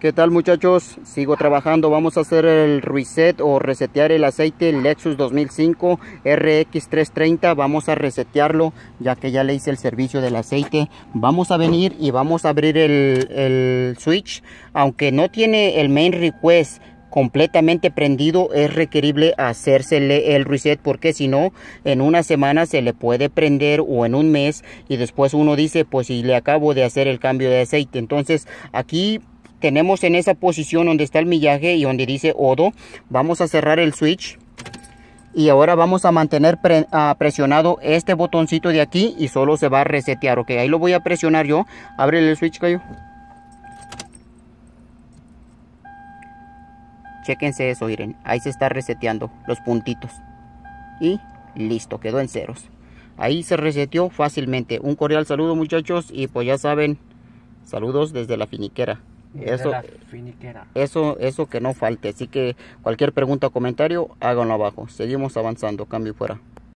¿Qué tal muchachos? Sigo trabajando, vamos a hacer el reset o resetear el aceite Lexus 2005 RX330, vamos a resetearlo ya que ya le hice el servicio del aceite. Vamos a venir y vamos a abrir el, switch, aunque no tiene el main request, completamente prendido es requerible hacérsele el reset porque si no en una semana se le puede prender o en un mes y después uno dice pues si le acabo de hacer el cambio de aceite entonces aquí tenemos en esa posición donde está el millaje y donde dice odo vamos a cerrar el switch y ahora vamos a mantener ah, presionado este botoncito de aquí y solo se va a resetear ok ahí lo voy a presionar yo abre el switch Cayo chequense eso miren ahí se está reseteando los puntitos y listo quedó en ceros ahí se reseteó fácilmente un cordial saludo muchachos y pues ya saben saludos desde la finiquera eso, eso, eso que no falte. Así que cualquier pregunta o comentario, háganlo abajo. Seguimos avanzando. Cambio fuera.